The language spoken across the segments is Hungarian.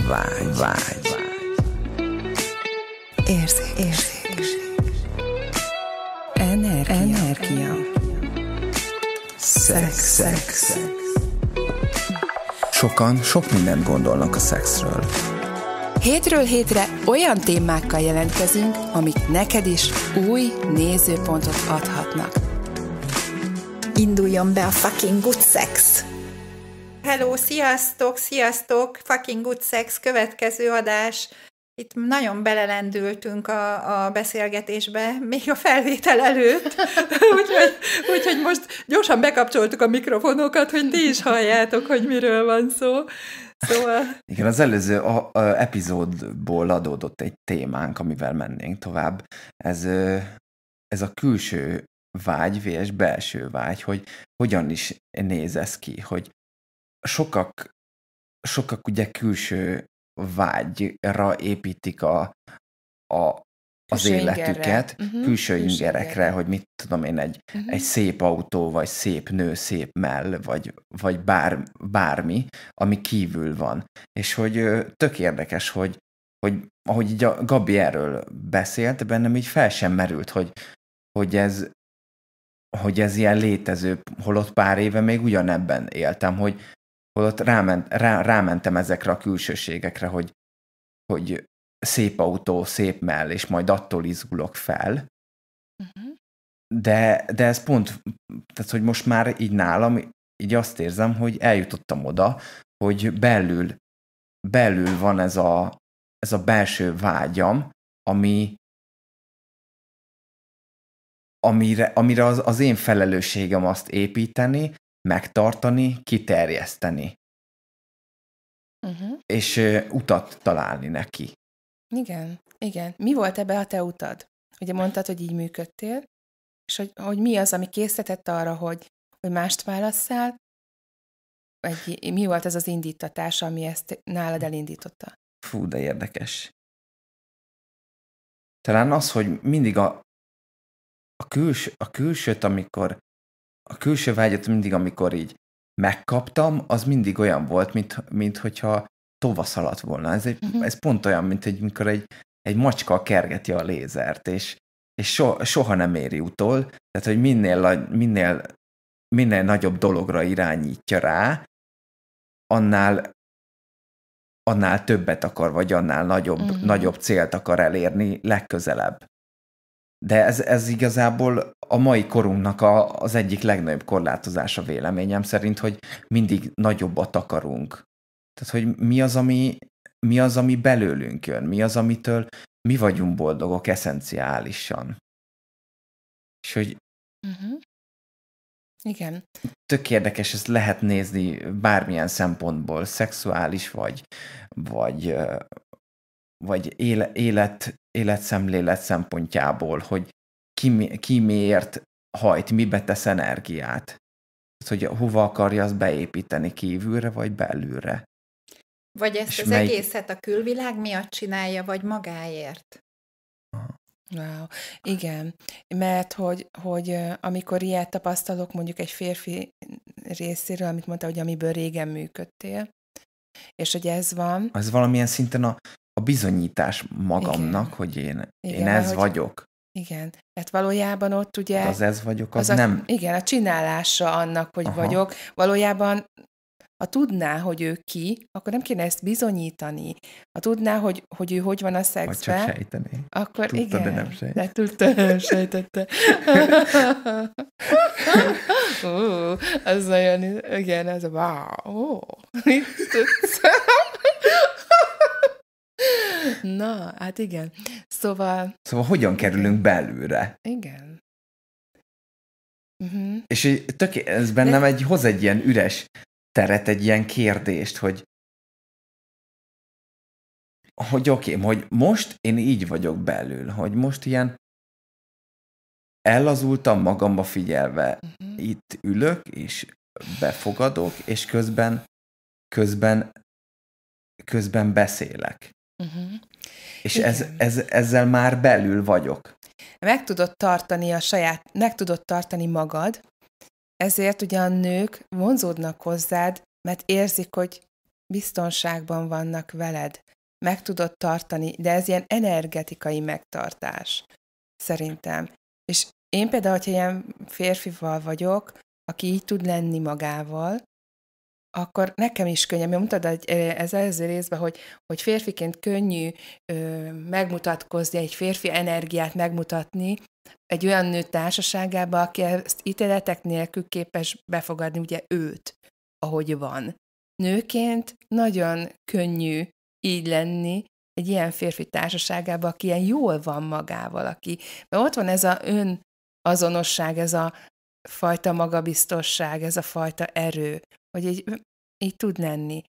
vágy, vágy. Érzék, érzék. Energia. Energia. Szex, szex, szex. Sokan sok mindent gondolnak a szexről. Hétről hétre olyan témákkal jelentkezünk, amik neked is új nézőpontot adhatnak. Induljon be a fucking good sex! hello, sziasztok, sziasztok, fucking good sex, következő adás. Itt nagyon belelendültünk a, a beszélgetésbe, még a felvétel előtt, úgyhogy, úgyhogy most gyorsan bekapcsoltuk a mikrofonokat, hogy ti is halljátok, hogy miről van szó. Szóval... Igen, az előző a, a epizódból adódott egy témánk, amivel mennénk tovább. Ez, ez a külső vágy, vs. belső vágy, hogy hogyan is néz ez ki, hogy sokak, sokak ugye külső vágyra építik a, a, az külső életüket uh-huh, külső, külső ingerekre, hogy mit tudom én, egy, uh-huh. egy szép autó, vagy szép nő, szép mell, vagy, vagy bár, bármi, ami kívül van. És hogy tök érdekes, hogy, hogy ahogy így a Gabi erről beszélt, bennem így fel sem merült, hogy, hogy ez hogy ez ilyen létező, holott pár éve még ugyanebben éltem, hogy holott ráment, rá, rámentem ezekre a külsőségekre, hogy, hogy szép autó, szép mell, és majd attól izgulok fel. Uh-huh. De, de ez pont, tehát hogy most már így nálam, így azt érzem, hogy eljutottam oda, hogy belül, belül van ez a, ez a belső vágyam, ami, amire, amire az, az én felelősségem azt építeni, megtartani, kiterjeszteni. Uh-huh. És uh, utat találni neki. Igen, igen. Mi volt ebbe a te utad? Ugye mondtad, hogy így működtél, és hogy, hogy mi az, ami készített arra, hogy, hogy mást válasszál, vagy mi volt ez az indítatás, ami ezt nálad elindította? Fú, de érdekes. Talán az, hogy mindig a, a, küls, a külsőt, amikor a külső vágyat mindig, amikor így megkaptam, az mindig olyan volt, mint, mint hogyha tova szaladt volna. Ez, egy, uh-huh. ez pont olyan, mint egy, mikor egy, egy macska kergeti a lézert, és, és so, soha nem éri utol, tehát hogy minél, minél, minél nagyobb dologra irányítja rá, annál annál többet akar, vagy annál nagyobb, uh-huh. nagyobb célt akar elérni legközelebb. De ez, ez igazából a mai korunknak a, az egyik legnagyobb korlátozása véleményem szerint, hogy mindig nagyobbat akarunk. Tehát, hogy mi az, ami, mi az, ami belőlünk jön, mi az, amitől mi vagyunk boldogok eszenciálisan. És hogy uh-huh. Igen. Tök érdekes, ezt lehet nézni bármilyen szempontból, szexuális vagy, vagy vagy éle, élet, életszemlélet szempontjából, hogy ki, ki miért hajt, mibe tesz energiát. Hogy hova akarja azt beépíteni, kívülre vagy belülre. Vagy ezt És az mely... egészet a külvilág miatt csinálja, vagy magáért. Wow. Igen, mert hogy, hogy amikor ilyet tapasztalok mondjuk egy férfi részéről, amit mondta, hogy amiből régen működtél, és hogy ez van. Ez valamilyen szinten a a bizonyítás magamnak, Igen. hogy én, Igen, én ez hogy... vagyok. Igen, tehát valójában ott ugye... Hát az ez vagyok, az, az nem... igen, a csinálása annak, hogy Aha. vagyok. Valójában, ha tudná, hogy ő ki, akkor nem kéne ezt bizonyítani. Ha tudná, hogy, hogy ő hogy van a szexben... Vagy csak sejteni. Akkor tudta, igen. de nem sejt. De tudta, sejtette. Ó, az nagyon... Igen, az a... Wow. Na, hát igen. Szóval... Szóval hogyan kerülünk belőle? Igen. Uh-huh. És tök, ez bennem De... egy, hoz egy ilyen üres teret, egy ilyen kérdést, hogy hogy oké, okay, hogy most én így vagyok belül, hogy most ilyen ellazultam magamba figyelve. Uh-huh. Itt ülök, és befogadok, és közben közben közben beszélek. Uh-huh. És ez, ez, ezzel már belül vagyok. Meg tudod tartani a saját, meg tudod tartani magad, ezért ugye a nők vonzódnak hozzád, mert érzik, hogy biztonságban vannak veled. Meg tudod tartani, de ez ilyen energetikai megtartás, szerintem. És én például, hogyha ilyen férfival vagyok, aki így tud lenni magával, akkor nekem is könnyű, mert mutatod hogy ez előző részben, hogy, hogy férfiként könnyű ö, megmutatkozni, egy férfi energiát megmutatni egy olyan nő társaságába, aki ezt ítéletek nélkül képes befogadni ugye őt, ahogy van. Nőként nagyon könnyű így lenni, egy ilyen férfi társaságában, aki ilyen jól van magával, aki, mert ott van ez a azonosság, ez a fajta magabiztosság, ez a fajta erő, hogy így, így tud lenni.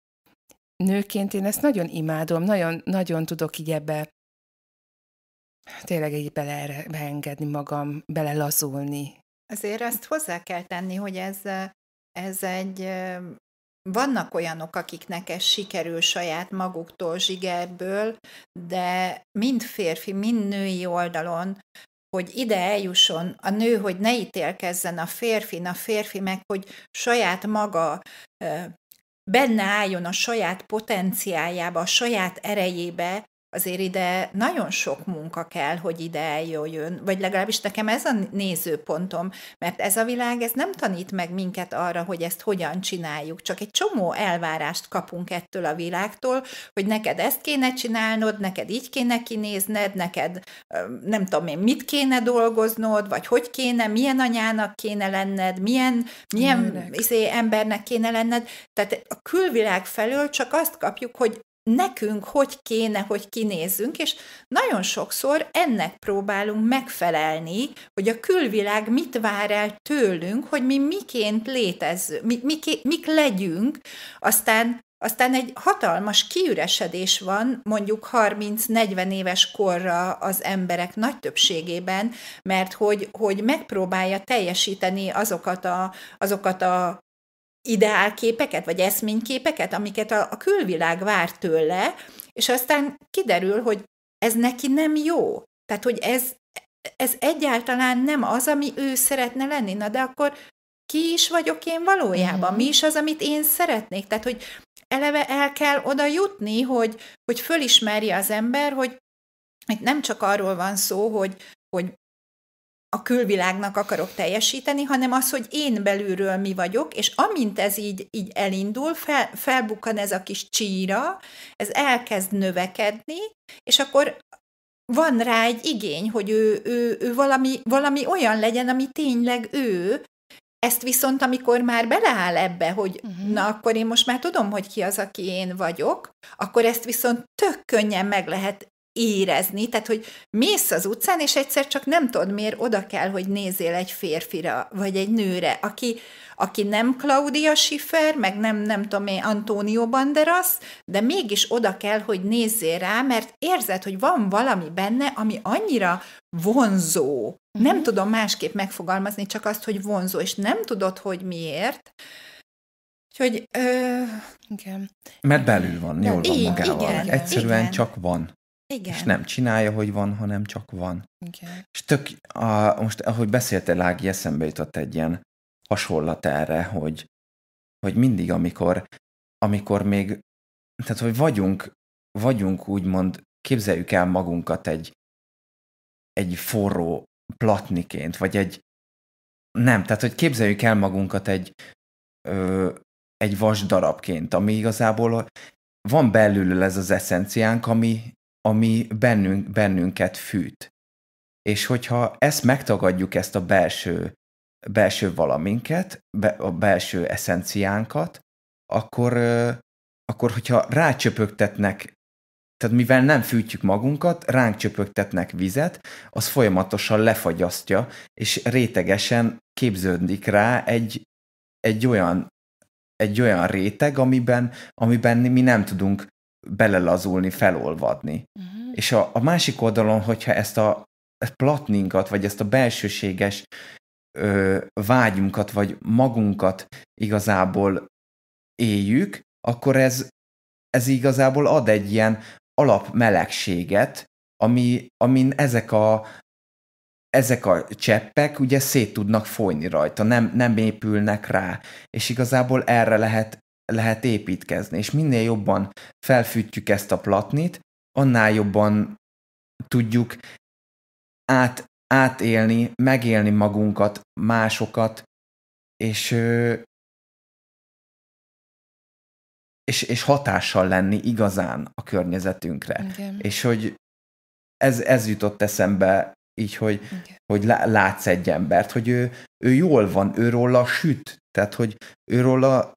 Nőként én ezt nagyon imádom, nagyon, nagyon tudok így ebbe tényleg így bele, beengedni magam, belelazulni. Azért azt hozzá kell tenni, hogy ez, ez egy vannak olyanok, akiknek ez sikerül saját maguktól, zsigerből, de mind férfi, mind női oldalon hogy ide eljusson a nő, hogy ne ítélkezzen a férfi, a férfi meg, hogy saját maga benne álljon a saját potenciájába, a saját erejébe, azért ide nagyon sok munka kell, hogy ide eljöjjön, vagy legalábbis nekem ez a nézőpontom, mert ez a világ, ez nem tanít meg minket arra, hogy ezt hogyan csináljuk, csak egy csomó elvárást kapunk ettől a világtól, hogy neked ezt kéne csinálnod, neked így kéne kinézned, neked nem tudom én, mit kéne dolgoznod, vagy hogy kéne, milyen anyának kéne lenned, milyen, milyen izé, embernek kéne lenned, tehát a külvilág felől csak azt kapjuk, hogy nekünk hogy kéne, hogy kinézzünk, és nagyon sokszor ennek próbálunk megfelelni, hogy a külvilág mit vár el tőlünk, hogy mi miként létezzünk, mi, mi, mik legyünk, aztán aztán egy hatalmas kiüresedés van mondjuk 30-40 éves korra az emberek nagy többségében, mert hogy, hogy megpróbálja teljesíteni azokat a, azokat a ideálképeket, vagy eszményképeket, amiket a, a külvilág vár tőle, és aztán kiderül, hogy ez neki nem jó. Tehát, hogy ez, ez egyáltalán nem az, ami ő szeretne lenni. Na de akkor ki is vagyok én valójában? Mhm. Mi is az, amit én szeretnék? Tehát, hogy eleve el kell oda jutni, hogy, hogy fölismerje az ember, hogy nem csak arról van szó, hogy, hogy a külvilágnak akarok teljesíteni, hanem az, hogy én belülről mi vagyok, és amint ez így, így elindul, fel, felbukkan ez a kis csíra, ez elkezd növekedni, és akkor van rá egy igény, hogy ő, ő, ő valami, valami olyan legyen, ami tényleg ő, ezt viszont, amikor már beleáll ebbe, hogy uh-huh. na, akkor én most már tudom, hogy ki az, aki én vagyok, akkor ezt viszont tök könnyen meg lehet érezni, tehát hogy mész az utcán, és egyszer csak nem tudod, miért oda kell, hogy nézzél egy férfira, vagy egy nőre, aki, aki nem Claudia Schiffer, meg nem, nem tudom én, Antonio Banderas, de mégis oda kell, hogy nézzél rá, mert érzed, hogy van valami benne, ami annyira vonzó. Nem mhm. tudom másképp megfogalmazni, csak azt, hogy vonzó, és nem tudod, hogy miért, Úgyhogy... Ö... Igen. Mert belül van, jól van igen, magával. Igen, Egyszerűen igen. csak van. Igen. És nem csinálja, hogy van, hanem csak van. Igen. És tök, a, most ahogy beszéltél, Lági, eszembe jutott egy ilyen hasonlat erre, hogy, hogy mindig, amikor, amikor még, tehát hogy vagyunk, vagyunk úgymond, képzeljük el magunkat egy, egy forró platniként, vagy egy, nem, tehát hogy képzeljük el magunkat egy, ö, egy vas darabként, ami igazából van belülül ez az eszenciánk, ami, ami bennünk, bennünket fűt. És hogyha ezt megtagadjuk, ezt a belső, belső valaminket, be, a belső eszenciánkat, akkor, akkor hogyha rácsöpögtetnek, tehát mivel nem fűtjük magunkat, ránk csöpögtetnek vizet, az folyamatosan lefagyasztja, és rétegesen képződik rá egy, egy olyan egy olyan réteg, amiben, amiben mi nem tudunk belelazulni, felolvadni. Uh-huh. És a, a másik oldalon, hogyha ezt a ezt platninkat, vagy ezt a belsőséges ö, vágyunkat, vagy magunkat igazából éljük, akkor ez, ez igazából ad egy ilyen alapmelegséget, ami, amin ezek a, ezek a cseppek ugye szét tudnak folyni rajta, nem, nem épülnek rá, és igazából erre lehet lehet építkezni, és minél jobban felfűtjük ezt a platnit, annál jobban tudjuk át, átélni, megélni magunkat, másokat, és, és, és hatással lenni igazán a környezetünkre. Igen. És hogy ez, ez jutott eszembe így, hogy, Igen. hogy látsz egy embert, hogy ő, ő jól van, a süt, tehát hogy a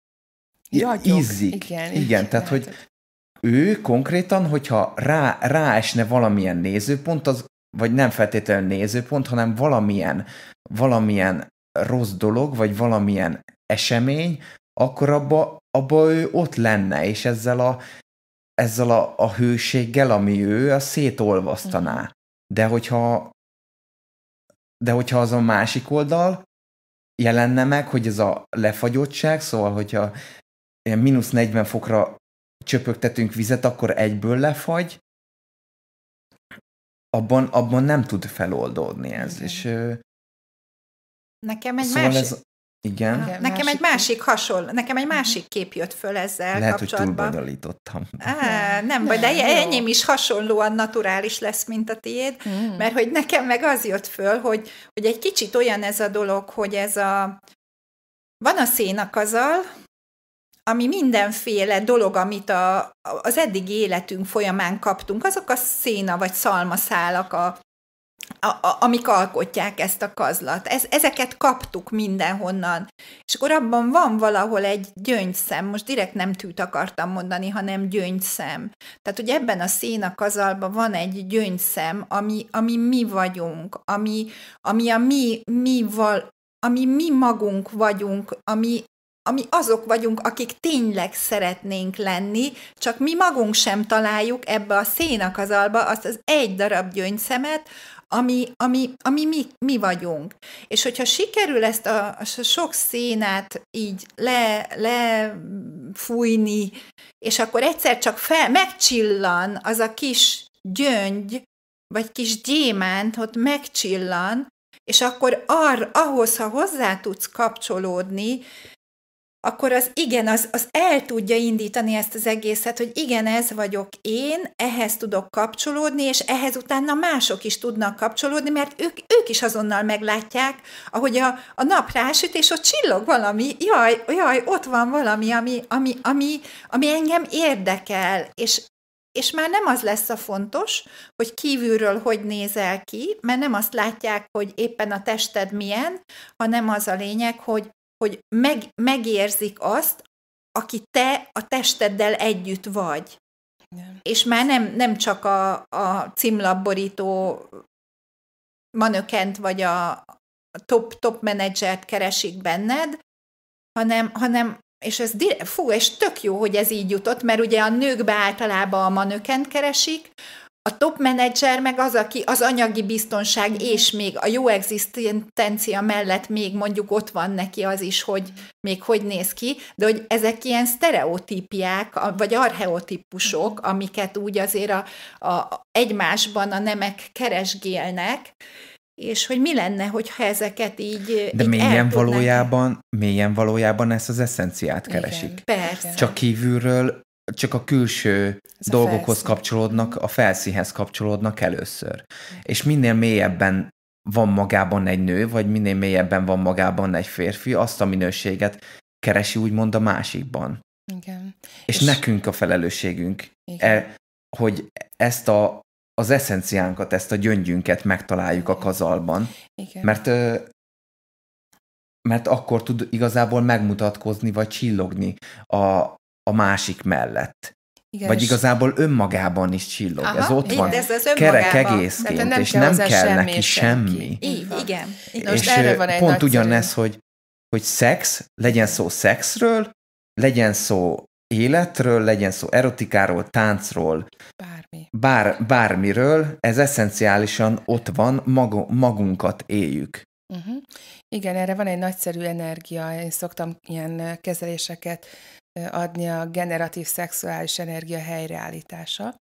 Jagyog. Izzik. Igen, igen, igen tehát hogy ő konkrétan, hogyha rá, ráesne valamilyen nézőpont, az, vagy nem feltétlenül nézőpont, hanem valamilyen, valamilyen rossz dolog, vagy valamilyen esemény, akkor abba, abba ő ott lenne, és ezzel a, ezzel a, a hőséggel, ami ő, a szétolvasztaná. Mhm. De hogyha, de hogyha az a másik oldal jelenne meg, hogy ez a lefagyottság, szóval hogyha ilyen mínusz 40 fokra csöpögtetünk vizet, akkor egyből lefagy, abban, abban nem tud feloldódni ez. Igen. És, Nekem egy szóval másik... Ez, igen. Nekem másik... egy másik hasonló, nekem egy másik mhm. kép jött föl ezzel Lehet, kapcsolatban. Lehet, hogy Á, nem baj, de e- enyém is hasonlóan naturális lesz, mint a tiéd, mm. mert hogy nekem meg az jött föl, hogy, hogy egy kicsit olyan ez a dolog, hogy ez a... Van a szénakazal, ami mindenféle dolog, amit a, az eddigi életünk folyamán kaptunk, azok a széna vagy szalmaszálak, a, a, a, amik alkotják ezt a kazlat. Ez, ezeket kaptuk mindenhonnan. És akkor abban van valahol egy gyöngyszem, most direkt nem tűt akartam mondani, hanem gyöngyszem. Tehát, hogy ebben a széna kazalban van egy gyöngyszem, ami, ami mi vagyunk, ami, ami a mi, mi val, ami mi magunk vagyunk, ami, ami azok vagyunk, akik tényleg szeretnénk lenni, csak mi magunk sem találjuk ebbe a szénakazalba azt az egy darab gyöngyszemet, ami, ami, ami mi, mi vagyunk. És hogyha sikerül ezt a, a sok szénát így le, lefújni, és akkor egyszer csak fel, megcsillan az a kis gyöngy, vagy kis gyémánt, ott megcsillan, és akkor ar, ahhoz, ha hozzá tudsz kapcsolódni, akkor az igen, az, az el tudja indítani ezt az egészet, hogy igen, ez vagyok én, ehhez tudok kapcsolódni, és ehhez utána mások is tudnak kapcsolódni, mert ők, ők is azonnal meglátják, ahogy a, a nap rásüt, és ott csillog valami, jaj, jaj, ott van valami, ami, ami, ami, ami engem érdekel, és, és már nem az lesz a fontos, hogy kívülről hogy nézel ki, mert nem azt látják, hogy éppen a tested milyen, hanem az a lényeg, hogy hogy meg, megérzik azt, aki te a testeddel együtt vagy. Igen. És már nem, nem csak a, a címlapborító manökent vagy a top, top menedzsert keresik benned, hanem, hanem és ez direkt, fú, és tök jó, hogy ez így jutott, mert ugye a nőkbe általában a manökent keresik, a top menedzser meg az, aki az anyagi biztonság mhm. és még a jó egzisztencia mellett még mondjuk ott van neki az is, hogy még hogy néz ki, de hogy ezek ilyen sztereotípiák, vagy archeotípusok, mhm. amiket úgy azért a, a, egymásban a nemek keresgélnek, és hogy mi lenne, hogyha ezeket így De így mélyen valójában, mélyen valójában ezt az eszenciát keresik. Igen, persze. Csak kívülről csak a külső Ez dolgokhoz a felszín. kapcsolódnak, a felszínhez kapcsolódnak először. És minél mélyebben van magában egy nő, vagy minél mélyebben van magában egy férfi, azt a minőséget keresi úgymond a másikban. Igen. És, és nekünk a felelősségünk, e, hogy ezt a, az eszenciánkat, ezt a gyöngyünket megtaláljuk a kazalban. Igen. Mert mert akkor tud igazából megmutatkozni, vagy csillogni a, a másik mellett. Igen, Vagy igazából önmagában is csillog. Aha, ez ott igen, van, ez, az kerek egészként, nem és nem kell semmi, neki semmi. semmi. Így, igen. Így, és most erre van egy pont nagyszerű. ugyanez, hogy, hogy szex, legyen szó szexről, legyen szó életről, legyen szó erotikáról, táncról, Bármi. Bár, bármiről, ez eszenciálisan ott van, mag, magunkat éljük. Uh-huh. Igen, erre van egy nagyszerű energia, én szoktam ilyen kezeléseket adni a generatív szexuális energia helyreállítása,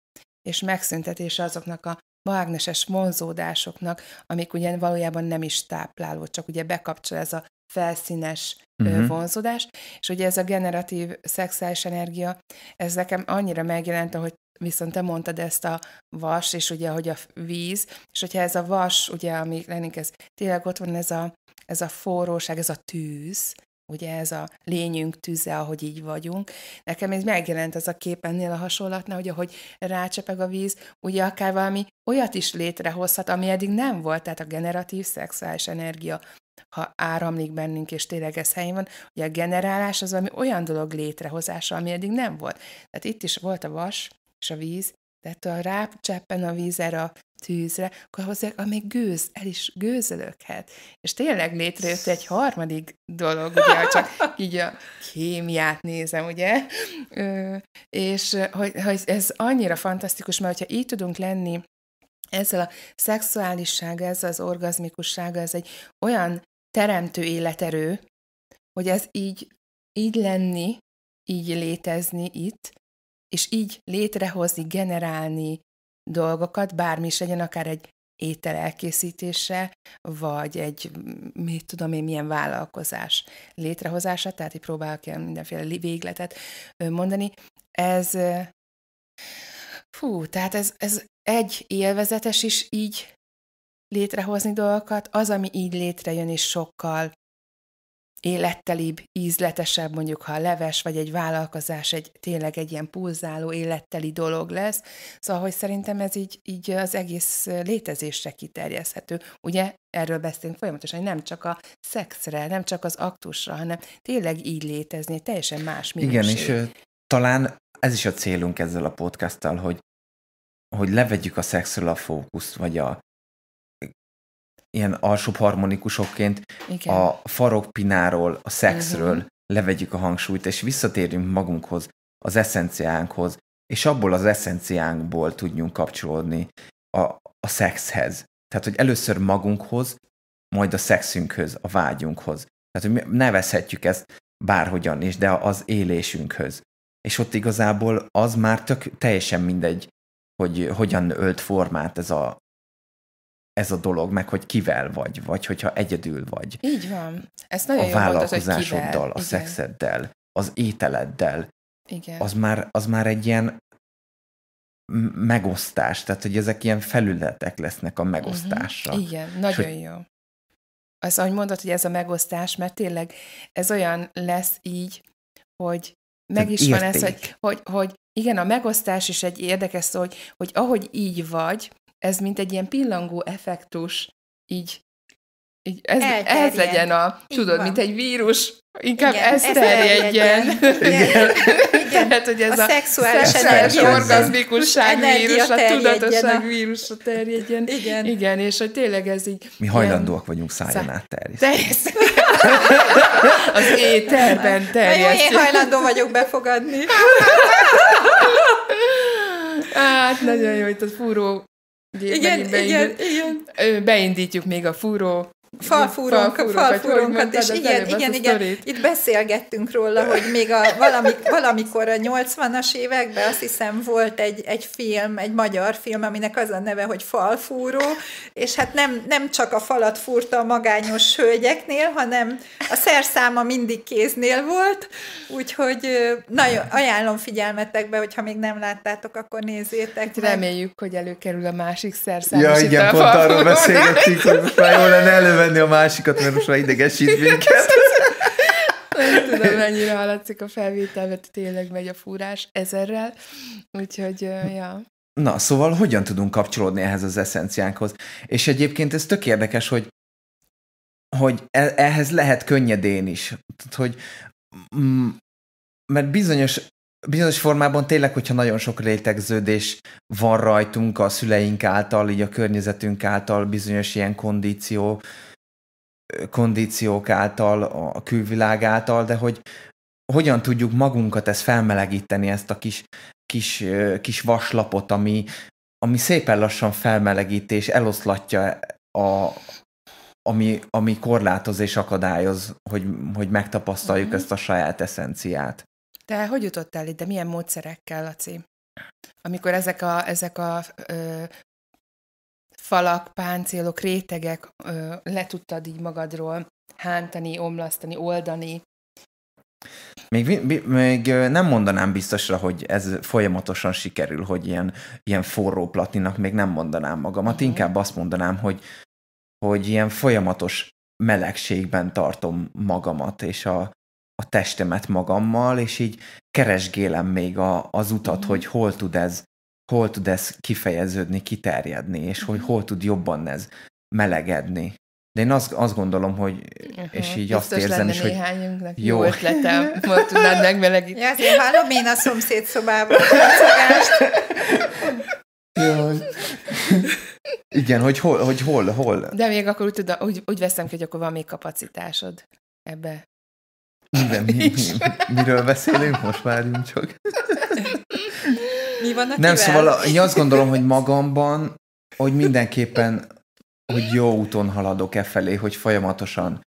és megszüntetése azoknak a mágneses vonzódásoknak, amik ugye valójában nem is tápláló, csak ugye bekapcsol ez a felszínes uh-huh. vonzódás, és ugye ez a generatív szexuális energia, ez nekem annyira megjelent, hogy viszont te mondtad ezt a vas, és ugye, hogy a víz, és hogyha ez a vas, ugye, ami lennénk, ez tényleg ott van ez a, ez a forróság, ez a tűz, ugye ez a lényünk tüze, ahogy így vagyunk. Nekem ez megjelent ez a kép ennél a hasonlatnál, hogy ahogy rácsepeg a víz, ugye akár valami olyat is létrehozhat, ami eddig nem volt, tehát a generatív szexuális energia ha áramlik bennünk, és tényleg ez helyén van, ugye a generálás az valami olyan dolog létrehozása, ami eddig nem volt. Tehát itt is volt a vas és a víz, tehát ha rácseppen a erre a tűzre, akkor hozzá, amíg gőz, el is gőzölökhet. És tényleg létrejött egy harmadik dolog, ugye, csak így a kémiát nézem, ugye? Ö, és hogy, hogy ez annyira fantasztikus, mert ha így tudunk lenni, ezzel a szexuálisság, ezzel az orgazmikussága, ez egy olyan teremtő életerő, hogy ez így, így lenni, így létezni itt, és így létrehozni, generálni dolgokat, bármi is legyen, akár egy étel elkészítése, vagy egy, mit tudom én, milyen vállalkozás létrehozása, tehát így próbálok ilyen mindenféle végletet mondani. Ez, fú, tehát ez, ez egy élvezetes is így létrehozni dolgokat, az, ami így létrejön, és sokkal élettelibb, ízletesebb, mondjuk ha a leves vagy egy vállalkozás egy tényleg egy ilyen pulzáló, életteli dolog lesz. Szóval, hogy szerintem ez így, így az egész létezésre kiterjeszhető. Ugye erről beszélünk folyamatosan, hogy nem csak a szexre, nem csak az aktusra, hanem tényleg így létezni, egy teljesen más minőség. Igen, és talán ez is a célunk ezzel a podcasttal, hogy, hogy levegyük a szexről a fókuszt, vagy a, ilyen alsóbb harmonikusokként Igen. a farokpináról, a szexről uh-huh. levegyük a hangsúlyt, és visszatérjünk magunkhoz, az eszenciánkhoz, és abból az eszenciánkból tudjunk kapcsolódni a, a szexhez. Tehát, hogy először magunkhoz, majd a szexünkhöz, a vágyunkhoz. Tehát, hogy nevezhetjük ezt bárhogyan is, de az élésünkhöz. És ott igazából az már tök, teljesen mindegy, hogy hogyan ölt formát ez a, ez a dolog, meg hogy kivel vagy, vagy hogyha egyedül vagy. Így van. Ez nagyon a jó vállalkozásoddal, hogy kivel. a szexeddel, az ételeddel. Igen. Az már, az már egy ilyen megosztás, tehát hogy ezek ilyen felületek lesznek a mhm. megosztásra. Uh-huh. Igen, nagyon hogy... jó. Az, ahogy mondod, hogy ez a megosztás, mert tényleg ez olyan lesz így, hogy meg is van ez, hogy, hogy, hogy igen, a megosztás is egy érdekes szó, hogy, hogy ahogy így vagy, ez mint egy ilyen pillangó effektus, így, így ez, ez legyen a, így tudod, van. mint egy vírus, inkább Igen, ez terjedjen. Tehát, hogy ez a, a szexuális, szexuális orgazmikusság vírus, a tudatosság a... vírusa terjedjen. Igen. Igen, és hogy tényleg ez így... Mi hajlandóak vagyunk szájon át terjeszteni. Az éterben Jó, Én hajlandó vagyok befogadni. Hát nagyon jó, itt a fúró igen, igen, igen. Beindítjuk még a fúró Falfúrónk, falfúrónkat és igen, igen, igen, itt beszélgettünk róla, hogy még a, valami, valamikor a 80-as években azt hiszem volt egy, egy film, egy magyar film, aminek az a neve, hogy falfúró, és hát nem, nem csak a falat fúrta a magányos hölgyeknél, hanem a szerszáma mindig kéznél volt, úgyhogy nagyon ajánlom figyelmetekbe, hogyha még nem láttátok, akkor nézzétek. Hát reméljük, hogy előkerül a másik szerszám. Ja, igen, pont arról beszélgettünk, hogy jól lenne elő venni a másikat, mert most már idegesít minket. Nem tudom, mennyire hallatszik a felvétel, mert tényleg megy a fúrás ezerrel. Úgyhogy, ja. Na, szóval hogyan tudunk kapcsolódni ehhez az eszenciánkhoz? És egyébként ez tök érdekes, hogy, hogy e, ehhez lehet könnyedén is. Tehát, hogy mm, mert bizonyos, bizonyos formában tényleg, hogyha nagyon sok rétegződés van rajtunk a szüleink által, így a környezetünk által, bizonyos ilyen kondíció, kondíciók által, a külvilág által, de hogy hogyan tudjuk magunkat ezt felmelegíteni, ezt a kis, kis, kis vaslapot, ami, ami szépen lassan felmelegít és eloszlatja a, ami, ami korlátoz és akadályoz, hogy, hogy megtapasztaljuk mm-hmm. ezt a saját eszenciát. Te hogy jutottál ide? Milyen módszerekkel, Laci? Amikor ezek a, ezek a ö, falak, páncélok, rétegek ö, le tudtad így magadról hántani, omlasztani, oldani. Még, még nem mondanám biztosra, hogy ez folyamatosan sikerül, hogy ilyen, ilyen forró platinak még nem mondanám magamat. Mm. Inkább azt mondanám, hogy, hogy ilyen folyamatos melegségben tartom magamat, és a, a testemet magammal, és így keresgélem még a, az utat, mm. hogy hol tud ez hol tud ez kifejeződni, kiterjedni, és hogy mhm. hol tud jobban ez melegedni. De én azt, azt gondolom, hogy, Aha, mhm. és így azt érzem is, hogy... jó. ötletem, hogy tudnád megmelegíteni. Ja, azért hallom én a szomszéd szobában Igen, hogy hol, hogy hol, hol. De még akkor úgy, tudom, úgy, úgy veszem ki, hogy akkor van még kapacitásod ebbe. Igen, mi, mi, miről beszélünk? Most várjunk csak. Mi van a Nem, szóval én azt gondolom, hogy magamban, hogy mindenképpen, hogy jó úton haladok e felé, hogy folyamatosan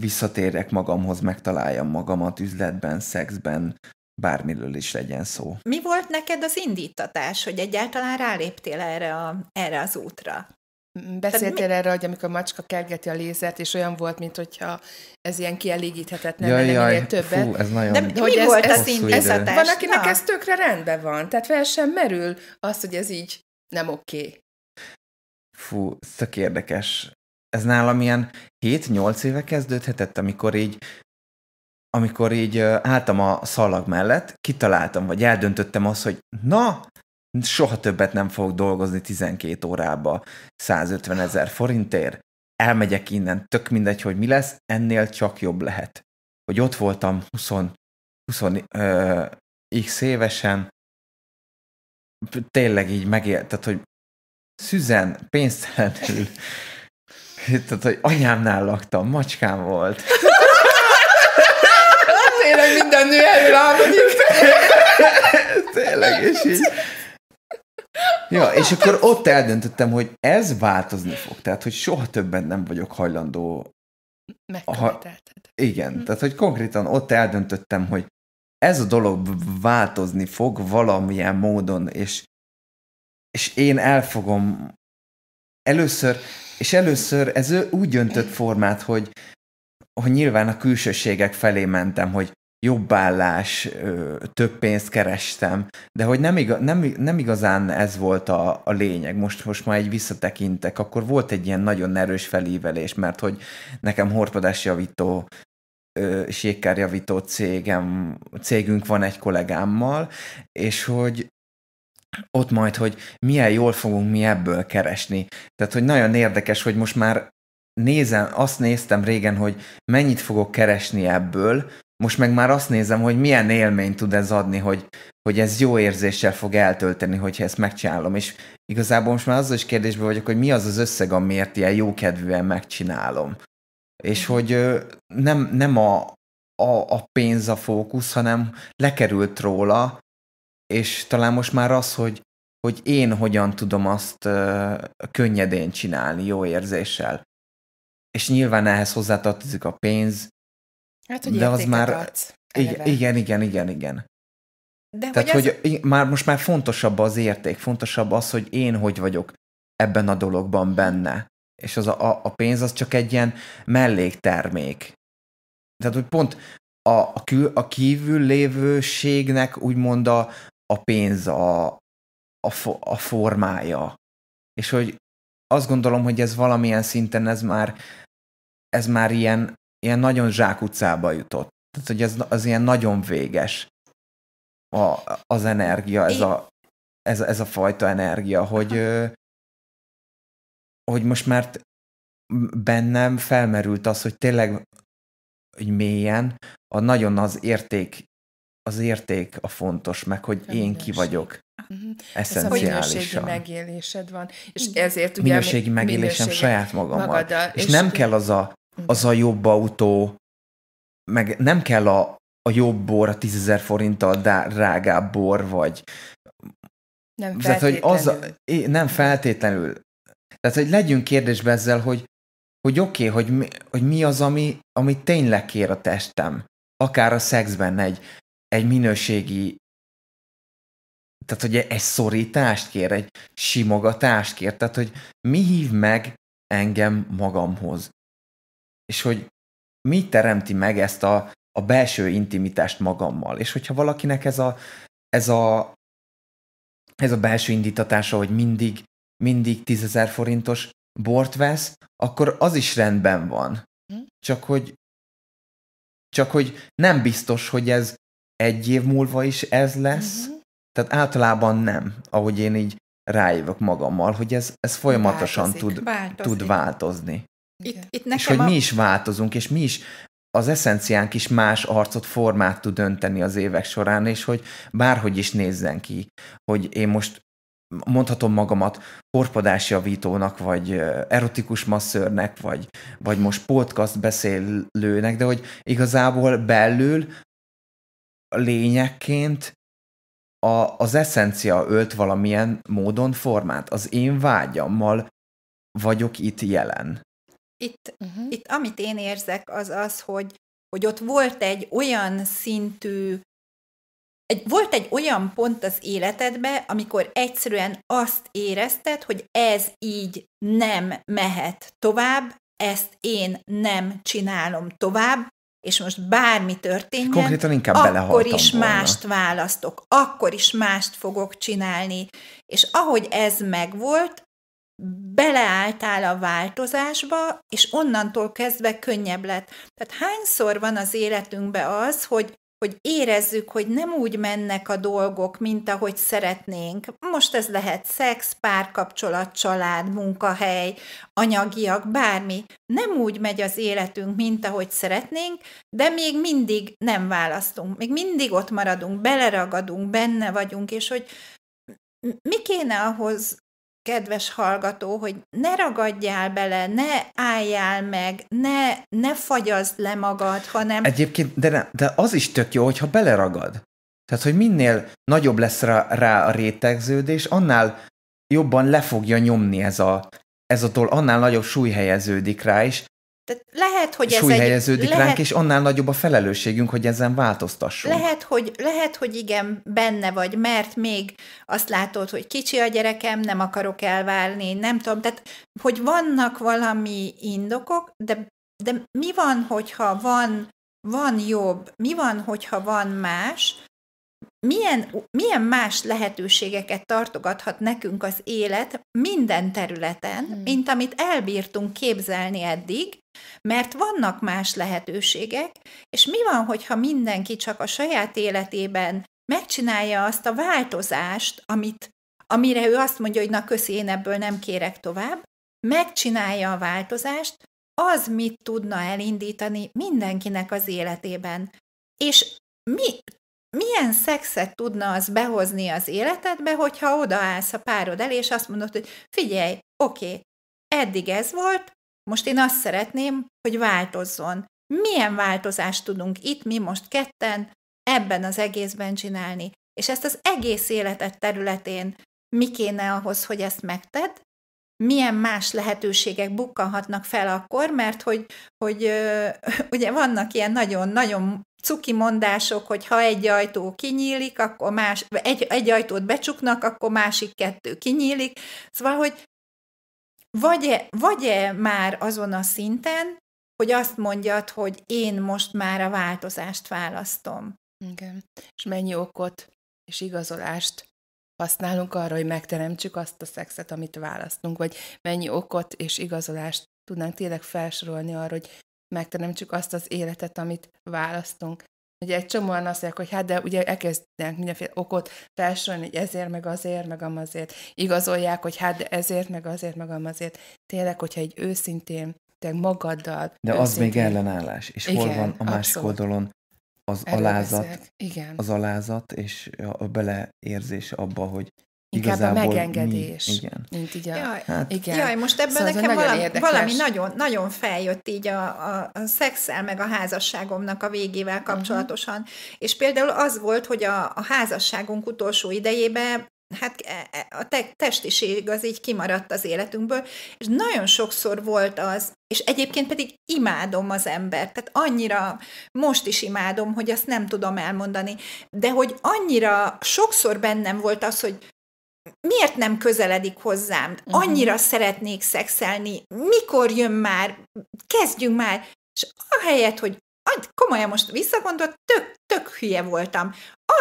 visszatérek magamhoz, megtaláljam magamat üzletben, szexben, bármiről is legyen szó. Mi volt neked az indítatás, hogy egyáltalán ráléptél erre, a, erre az útra? Beszéltél mi... erről, hogy amikor a macska kergeti a lézert, és olyan volt, mint hogyha ez ilyen kielégíthetetlen jaj, lenne jaj, többet. Fú, ez nagyon De hogy mi ez, volt ez, a szint? Ez hatás? Van, akinek Na. ez tökre rendben van. Tehát fel sem merül az, hogy ez így nem oké. Okay. Fú, tök érdekes. Ez nálam ilyen 7-8 éve kezdődhetett, amikor így amikor így álltam a szalag mellett, kitaláltam, vagy eldöntöttem azt, hogy na, soha többet nem fogok dolgozni 12 órába 150 ezer forintért, elmegyek innen, tök mindegy, hogy mi lesz, ennél csak jobb lehet. Hogy ott voltam 20, 20 ö, x évesen, tényleg így megélt, tehát, hogy szüzen, pénztelenül, tehát, hogy anyámnál laktam, macskám volt. Tényleg minden nő előállom, Tényleg, és így Ja, és akkor ott eldöntöttem, hogy ez változni fog. Tehát, hogy soha többen nem vagyok hajlandó. Megkövetelted. Ha... Igen, hm. tehát, hogy konkrétan ott eldöntöttem, hogy ez a dolog változni fog valamilyen módon, és, és én elfogom először, és először ez úgy öntött formát, hogy, hogy nyilván a külsőségek felé mentem, hogy jobbállás, több pénzt kerestem, de hogy nem, igaz, nem, nem igazán ez volt a, a lényeg. Most, most már egy visszatekintek, akkor volt egy ilyen nagyon erős felívelés, mert hogy nekem horpadásjavító sékkárjavító cégem, cégünk van egy kollégámmal, és hogy ott majd, hogy milyen jól fogunk mi ebből keresni. Tehát, hogy nagyon érdekes, hogy most már nézem, azt néztem régen, hogy mennyit fogok keresni ebből, most meg már azt nézem, hogy milyen élményt tud ez adni, hogy, hogy ez jó érzéssel fog eltölteni, hogyha ezt megcsinálom. És igazából most már az is kérdésben vagyok, hogy mi az az összeg, amiért ilyen jókedvűen megcsinálom. És mhm. hogy nem, nem a, a, a pénz a fókusz, hanem lekerült róla, és talán most már az, hogy, hogy én hogyan tudom azt könnyedén csinálni, jó érzéssel. És nyilván ehhez hozzátartozik a pénz, Hát, hogy de az már... Adsz, igen, igen, igen, igen, igen. De Tehát, hogy, az... hogy már most már fontosabb az érték, fontosabb az, hogy én hogy vagyok ebben a dologban benne. És az a, a pénz az csak egy ilyen melléktermék. Tehát, hogy pont a, a, kül, a kívül lévőségnek úgymond a, a pénz a, a, fo, a formája. És hogy azt gondolom, hogy ez valamilyen szinten ez már, ez már ilyen ilyen nagyon zsákutcába jutott. Tehát, hogy ez az ilyen nagyon véges a, az energia, ez a, ez, ez a fajta energia, hogy, hogy most már bennem felmerült az, hogy tényleg hogy mélyen a nagyon az érték az érték a fontos, meg hogy én ki vagyok. Uh-huh. Mhm. Eszenciálisan. Ez a megélésed van. És ezért ugye... Minőségi megélésem minőségi saját magammal. Magaddal, és, és nem kell az a az a jobb autó, meg nem kell a, a jobb bor a tízezer forinttal drágább bor, vagy nem tehát, hogy az a, nem feltétlenül. Tehát, hogy legyünk kérdésbe ezzel, hogy, hogy oké, okay, hogy, hogy mi az, ami, ami tényleg kér a testem. Akár a szexben egy, egy minőségi tehát, hogy egy szorítást kér, egy simogatást kér, tehát, hogy mi hív meg engem magamhoz és hogy mi teremti meg ezt a, a belső intimitást magammal. És hogyha valakinek ez a, ez a, ez a belső indítatása, hogy mindig, mindig tízezer forintos bort vesz, akkor az is rendben van. Hm? Csak hogy, csak hogy nem biztos, hogy ez egy év múlva is ez lesz. Mm-hmm. Tehát általában nem, ahogy én így rájövök magammal, hogy ez, ez folyamatosan változik, tud, változik. tud változni. Itt, itt nekem és hogy a... mi is változunk, és mi is az eszenciánk is más arcot, formát tud dönteni az évek során, és hogy bárhogy is nézzen ki, hogy én most mondhatom magamat korpadásjavítónak, vagy erotikus masszörnek, vagy, vagy most podcast beszélőnek, de hogy igazából belül lényekként a, az eszencia ölt valamilyen módon formát. Az én vágyammal vagyok itt jelen. Itt, uh-huh. itt amit én érzek, az az, hogy, hogy ott volt egy olyan szintű, egy, volt egy olyan pont az életedbe, amikor egyszerűen azt érezted, hogy ez így nem mehet tovább, ezt én nem csinálom tovább, és most bármi történjen, Konkrétan inkább akkor is volna. mást választok, akkor is mást fogok csinálni. És ahogy ez megvolt, beleálltál a változásba, és onnantól kezdve könnyebb lett. Tehát hányszor van az életünkbe az, hogy hogy érezzük, hogy nem úgy mennek a dolgok, mint ahogy szeretnénk. Most ez lehet szex, párkapcsolat, család, munkahely, anyagiak, bármi. Nem úgy megy az életünk, mint ahogy szeretnénk, de még mindig nem választunk. Még mindig ott maradunk, beleragadunk, benne vagyunk, és hogy mi kéne ahhoz, kedves hallgató, hogy ne ragadjál bele, ne álljál meg, ne, ne fagyazd le magad, hanem... Egyébként, de, ne, de az is tök jó, hogyha beleragad. Tehát, hogy minél nagyobb lesz rá, rá a rétegződés, annál jobban le fogja nyomni ez a, ez a toll, annál nagyobb súly helyeződik rá, is. Tehát lehet, hogy Súly ez helyeződik egy, lehet, ránk, és annál nagyobb a felelősségünk, hogy ezen változtassunk. Lehet hogy, lehet, hogy igen, benne vagy, mert még azt látod, hogy kicsi a gyerekem, nem akarok elválni, nem tudom. Tehát, hogy vannak valami indokok, de, de mi van, hogyha van, van jobb, mi van, hogyha van más, milyen, milyen más lehetőségeket tartogathat nekünk az élet minden területen, hmm. mint amit elbírtunk képzelni eddig, mert vannak más lehetőségek, és mi van, hogyha mindenki csak a saját életében megcsinálja azt a változást, amit, amire ő azt mondja, hogy na köszi, én ebből nem kérek tovább, megcsinálja a változást, az mit tudna elindítani mindenkinek az életében. És mi, milyen szexet tudna az behozni az életedbe, hogyha odaállsz a párod elé, és azt mondod, hogy figyelj, oké, okay, eddig ez volt, most én azt szeretném, hogy változzon. Milyen változást tudunk itt mi most ketten ebben az egészben csinálni? És ezt az egész életet területén mi kéne ahhoz, hogy ezt megted? Milyen más lehetőségek bukkanhatnak fel akkor, mert hogy, hogy ugye vannak ilyen nagyon-nagyon cuki mondások, hogy ha egy ajtó kinyílik, akkor más, egy, egy ajtót becsuknak, akkor másik kettő kinyílik. Szóval, hogy vagy-e, vagy-e már azon a szinten, hogy azt mondjad, hogy én most már a változást választom. Igen. És mennyi okot és igazolást használunk arra, hogy megteremtsük azt a szexet, amit választunk, vagy mennyi okot és igazolást tudnánk tényleg felsorolni arra, hogy megteremtsük azt az életet, amit választunk. Ugye egy csomóan azt mondják, hogy hát de ugye elkezdenek mindenféle okot felsorolni, hogy ezért, meg azért, meg amazért. Igazolják, hogy hát de ezért, meg azért, meg amazért. Tényleg, hogyha egy őszintén, te magaddal. De őszintén... az még ellenállás. És Igen, hol van a másik abszolút. oldalon az Erről alázat, Igen. az alázat és a beleérzés abba, hogy Inkább Igazából a megengedés. Mi? Igen. Mint így a, jaj, hát, igen. jaj, most ebben szóval nekem nagyon valami, valami nagyon, nagyon feljött így a, a, a szexel, meg a házasságomnak a végével mhm. kapcsolatosan. Uh-huh. És például az volt, hogy a, a házasságunk utolsó idejében hát e, e, a te- testiség az így kimaradt az életünkből, és nagyon sokszor volt az, és egyébként pedig imádom az embert, tehát annyira, most is imádom, hogy azt nem tudom elmondani, de hogy annyira sokszor bennem volt az, hogy miért nem közeledik hozzám? Mhm. Annyira uh-huh. szeretnék szexelni, mikor jön már, kezdjünk már. És ahelyett, hogy komolyan most visszagondolt, tök, tök hülye voltam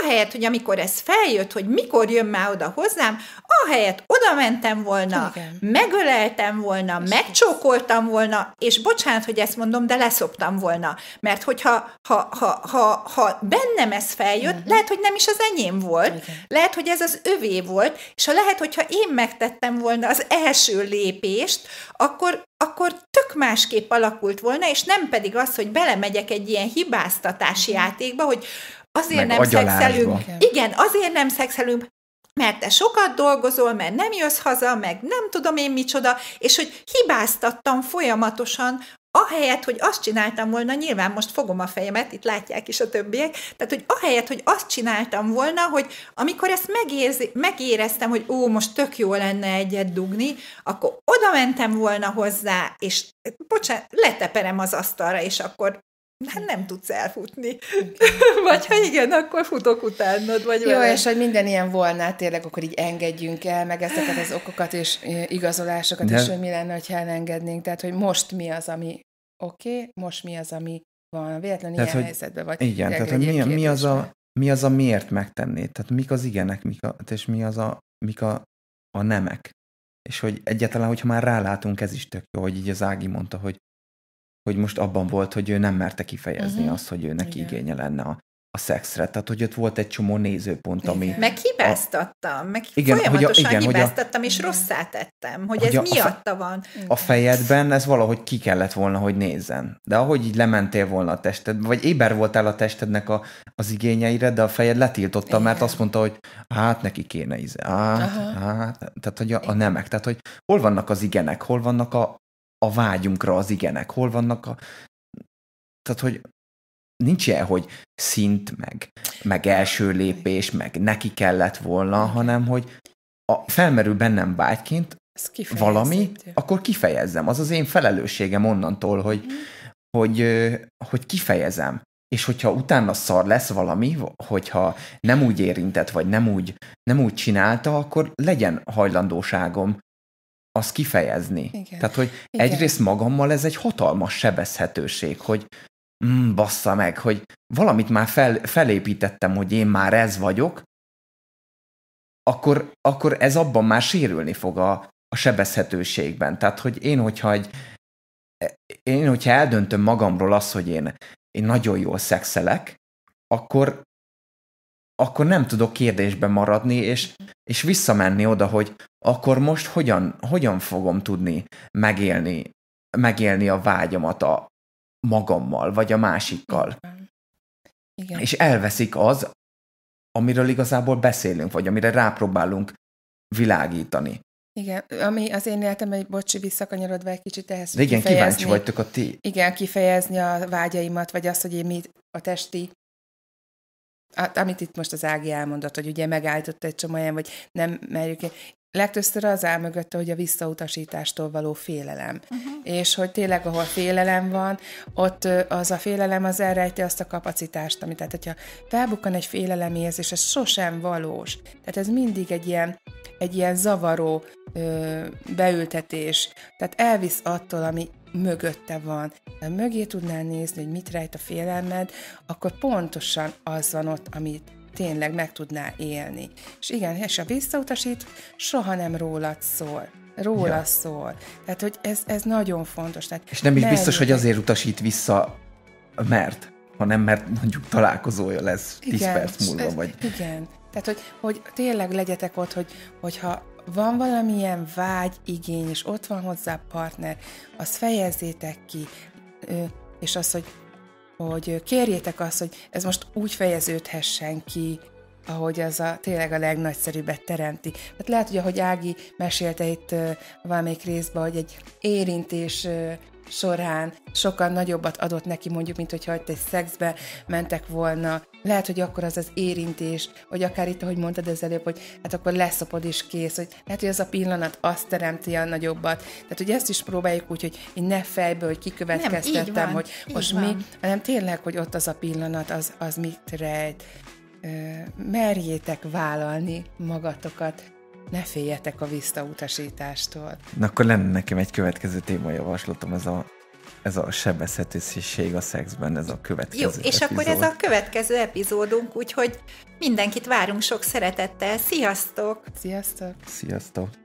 ahelyett, hogy amikor ez feljött, hogy mikor jön már oda hozzám, ahelyett oda mentem volna, Igen. megöleltem volna, Most megcsókoltam volna, és bocsánat, hogy ezt mondom, de leszoptam volna. Mert hogyha ha, ha, ha, ha bennem ez feljött, uh-huh. lehet, hogy nem is az enyém volt, Igen. lehet, hogy ez az övé volt, és ha lehet, hogyha én megtettem volna az első lépést, akkor akkor tök másképp alakult volna, és nem pedig az, hogy belemegyek egy ilyen hibáztatási uh-huh. Mhm. játékba, hogy azért nem agyalásba. szexelünk. Igen, azért nem szexelünk, mert te sokat dolgozol, mert nem jössz haza, meg nem tudom én micsoda, és hogy hibáztattam folyamatosan, ahelyett, hogy azt csináltam volna, nyilván most fogom a fejemet, itt látják is a többiek, tehát, hogy ahelyett, hogy azt csináltam volna, hogy amikor ezt megérzi, megéreztem, hogy ó, most tök jó lenne egyet dugni, akkor oda mentem volna hozzá, és bocsánat, leteperem az asztalra, és akkor hát nem tudsz elfutni. vagy ha igen, akkor futok utánod. Vagy Jó, vele. és hogy minden ilyen volna, tényleg akkor így engedjünk el, meg ezeket az okokat és igazolásokat, De... és hogy mi lenne, ha elengednénk. Tehát, hogy most mi az, ami oké, okay, most mi az, ami van. Véletlenül tehát, ilyen hogy, helyzetben vagy. Igen, tehát hogy mi, mi, az a, mi az a miért megtennéd? Tehát mik az igenek, mik a, és mi az a, mik a, a nemek? És hogy egyáltalán, hogyha már rálátunk, ez is tök jó, hogy így az Ági mondta, hogy hogy most abban volt, hogy ő nem merte kifejezni uh-huh. azt, hogy ő neki Igen. igénye lenne a, a szexre. Tehát, hogy ott volt egy csomó nézőpont, ami... Igen. Meg hibáztattam, meg igen, folyamatosan hogy a, igen, hibáztattam, a, és rosszá tettem, hogy, hogy ez a, miatta van. A fejedben ez valahogy ki kellett volna, hogy nézzen. De ahogy így lementél volna a tested, vagy éber voltál a testednek a, az igényeire, de a fejed letiltotta, igen. mert azt mondta, hogy hát neki kéne íze, hát, hát, tehát hogy a, a nemek, tehát hogy hol vannak az igenek, hol vannak a, a vágyunkra az igenek, hol vannak a... Tehát, hogy nincs ilyen, hogy szint, meg, meg első lépés, meg neki kellett volna, hanem, hogy a, felmerül bennem vágyként valami, akkor kifejezzem. Az az én felelősségem onnantól, hogy, mm. hogy, hogy kifejezem. És hogyha utána szar lesz valami, hogyha nem úgy érintett, vagy nem úgy, nem úgy csinálta, akkor legyen hajlandóságom azt kifejezni. Igen. Tehát, hogy Igen. egyrészt magammal ez egy hatalmas sebezhetőség, hogy mm, bassza meg, hogy valamit már fel, felépítettem, hogy én már ez vagyok, akkor, akkor ez abban már sérülni fog a, a sebezhetőségben. Tehát, hogy én, hogyha egy, én, hogyha eldöntöm magamról azt, hogy én, én nagyon jól szexelek, akkor akkor nem tudok kérdésben maradni, és, és visszamenni oda, hogy akkor most hogyan, hogyan fogom tudni megélni, megélni a vágyamat a magammal, vagy a másikkal. Igen. És elveszik az, amiről igazából beszélünk, vagy amire rápróbálunk világítani. Igen, ami az én életem, egy bocsi, visszakanyarodva egy kicsit ehhez. De igen, kíváncsi vagytok a ti. Igen, kifejezni a vágyaimat, vagy azt, hogy én mit a testi Hát, amit itt most az Ági elmondott, hogy ugye megállított egy csomó vagy nem merjük, legtöbbször az áll mögötte, hogy a visszautasítástól való félelem. Uh-huh. És hogy tényleg, ahol félelem van, ott az a félelem az elrejti azt a kapacitást, amit tehát, hogyha felbukkan egy félelem és ez sosem valós, tehát ez mindig egy ilyen, egy ilyen zavaró ö, beültetés, tehát elvisz attól, ami mögötte van. Ha mögé tudnál nézni, hogy mit rejt a félelmed, akkor pontosan az van ott, amit tényleg meg tudnál élni. És igen, és a visszautasít soha nem rólad szól róla ja. szól. Tehát, hogy ez, ez nagyon fontos. Tehát és nem is merjük. biztos, hogy azért utasít vissza, mert, hanem mert mondjuk találkozója lesz igen, 10 perc múlva. Vagy. Igen, tehát, hogy, hogy tényleg legyetek ott, hogy, hogyha van valamilyen vágy, igény, és ott van hozzá partner, azt fejezzétek ki, és az, hogy, hogy kérjétek azt, hogy ez most úgy fejeződhessen ki, ahogy az a tényleg a legnagyszerűbbet teremti. Tehát lehet, hogy ahogy Ági mesélte itt valamelyik részben, hogy egy érintés során sokkal nagyobbat adott neki, mondjuk, mint hogyha egy szexbe mentek volna, lehet, hogy akkor az az érintés, vagy akár itt, ahogy mondtad az előbb, hogy hát akkor leszopod is kész, hogy lehet, hogy az a pillanat azt teremti a nagyobbat. Tehát, hogy ezt is próbáljuk úgy, hogy én ne fejből, hogy kikövetkeztettem, Nem, van, hogy most mi, hanem tényleg, hogy ott az a pillanat, az, az mit rejt. Merjétek vállalni magatokat, ne féljetek a visszautasítástól. Na akkor lenne nekem egy következő témajavaslatom, ez a ez a sebezhetőség a szexben, ez a következő Jó, és epizód. akkor ez a következő epizódunk, úgyhogy mindenkit várunk sok szeretettel. Sziasztok! Sziasztok! Sziasztok!